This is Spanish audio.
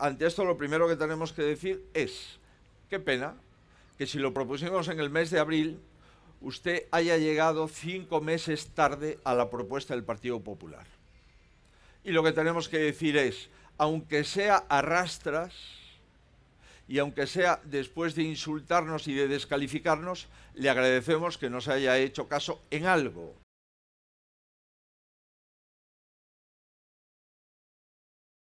Ante esto lo primero que tenemos que decir es, qué pena que si lo propusimos en el mes de abril, usted haya llegado cinco meses tarde a la propuesta del Partido Popular. Y lo que tenemos que decir es, aunque sea arrastras y aunque sea después de insultarnos y de descalificarnos, le agradecemos que nos haya hecho caso en algo.